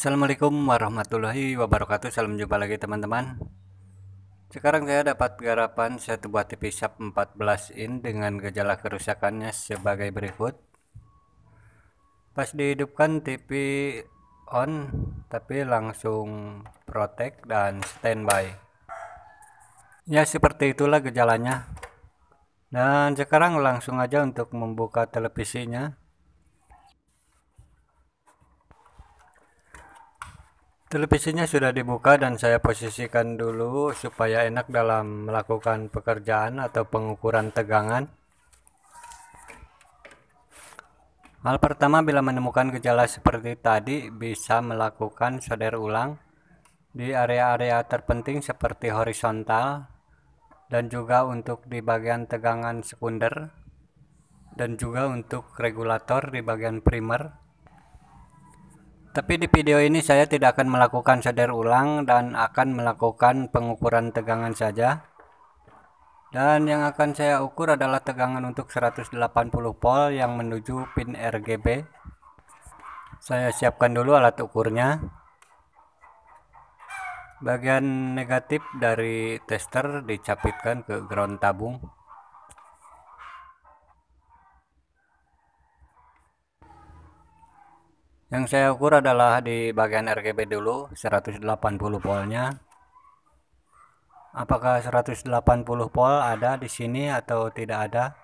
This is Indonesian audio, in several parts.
Assalamualaikum warahmatullahi wabarakatuh Salam jumpa lagi teman-teman Sekarang saya dapat garapan satu buah TV Sharp 14 in Dengan gejala kerusakannya sebagai berikut Pas dihidupkan TV on Tapi langsung protect dan standby Ya seperti itulah gejalanya Dan sekarang langsung aja untuk membuka televisinya Televisinya sudah dibuka dan saya posisikan dulu supaya enak dalam melakukan pekerjaan atau pengukuran tegangan. Hal pertama bila menemukan gejala seperti tadi bisa melakukan solder ulang di area-area terpenting seperti horizontal dan juga untuk di bagian tegangan sekunder dan juga untuk regulator di bagian primer tapi di video ini saya tidak akan melakukan sadar ulang dan akan melakukan pengukuran tegangan saja. Dan yang akan saya ukur adalah tegangan untuk 180 volt yang menuju pin RGB. Saya siapkan dulu alat ukurnya. Bagian negatif dari tester dicapitkan ke ground tabung. yang saya ukur adalah di bagian RGB dulu 180 voltnya apakah 180 volt ada di sini atau tidak ada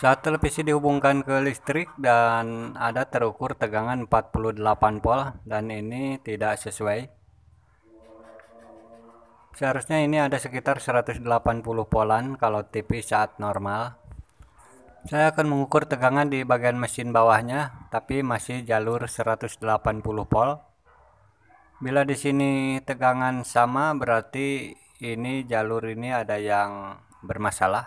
saat televisi dihubungkan ke listrik dan ada terukur tegangan 48 volt dan ini tidak sesuai seharusnya ini ada sekitar 180 voltan kalau TV saat normal saya akan mengukur tegangan di bagian mesin bawahnya, tapi masih jalur 180 volt. Bila di sini tegangan sama, berarti ini jalur ini ada yang bermasalah.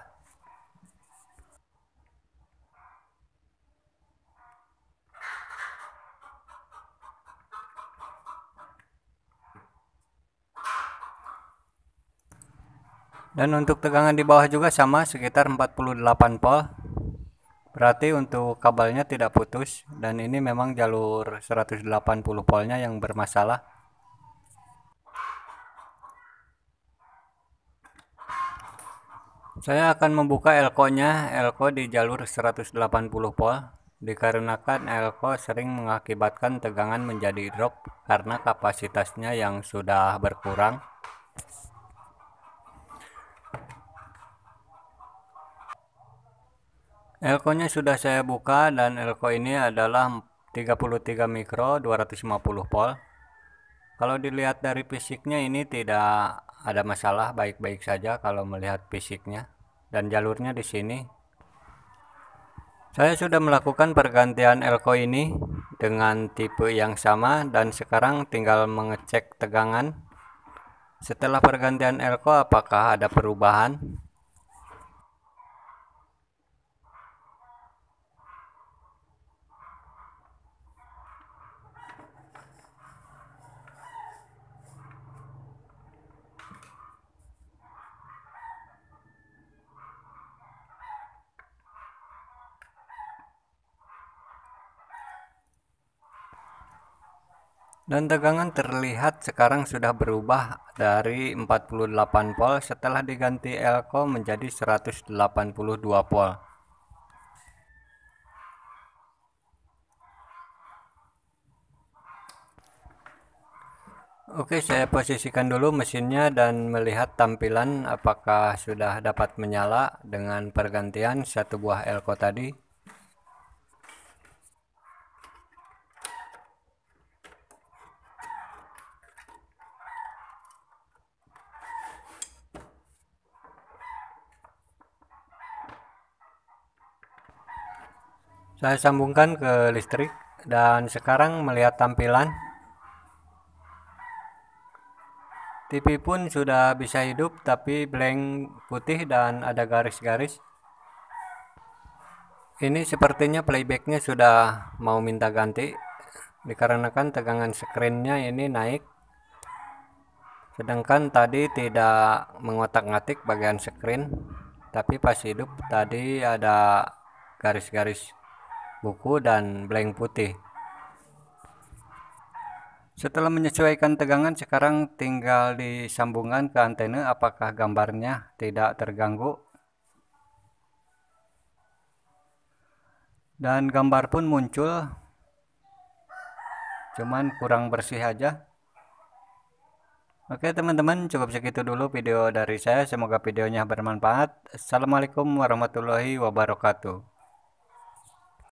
Dan untuk tegangan di bawah juga sama sekitar 48 volt. Berarti untuk kabelnya tidak putus dan ini memang jalur 180 voltnya yang bermasalah. Saya akan membuka elko-nya, elko di jalur 180 volt dikarenakan elko sering mengakibatkan tegangan menjadi drop karena kapasitasnya yang sudah berkurang. elko nya sudah saya buka dan elko ini adalah 33 mikro 250 volt kalau dilihat dari fisiknya ini tidak ada masalah baik-baik saja kalau melihat fisiknya dan jalurnya di sini saya sudah melakukan pergantian elko ini dengan tipe yang sama dan sekarang tinggal mengecek tegangan setelah pergantian elko apakah ada perubahan Dan tegangan terlihat sekarang sudah berubah dari 48 volt setelah diganti elko menjadi 182 volt. Oke, saya posisikan dulu mesinnya dan melihat tampilan apakah sudah dapat menyala dengan pergantian satu buah elko tadi. Saya sambungkan ke listrik dan sekarang melihat tampilan. TV pun sudah bisa hidup tapi blank putih dan ada garis-garis. Ini sepertinya playbacknya sudah mau minta ganti dikarenakan tegangan screennya ini naik sedangkan tadi tidak mengotak-ngatik bagian screen tapi pas hidup tadi ada garis-garis buku, dan blank putih. Setelah menyesuaikan tegangan, sekarang tinggal disambungkan ke antena apakah gambarnya tidak terganggu. Dan gambar pun muncul, cuman kurang bersih aja. Oke teman-teman, cukup segitu dulu video dari saya. Semoga videonya bermanfaat. Assalamualaikum warahmatullahi wabarakatuh.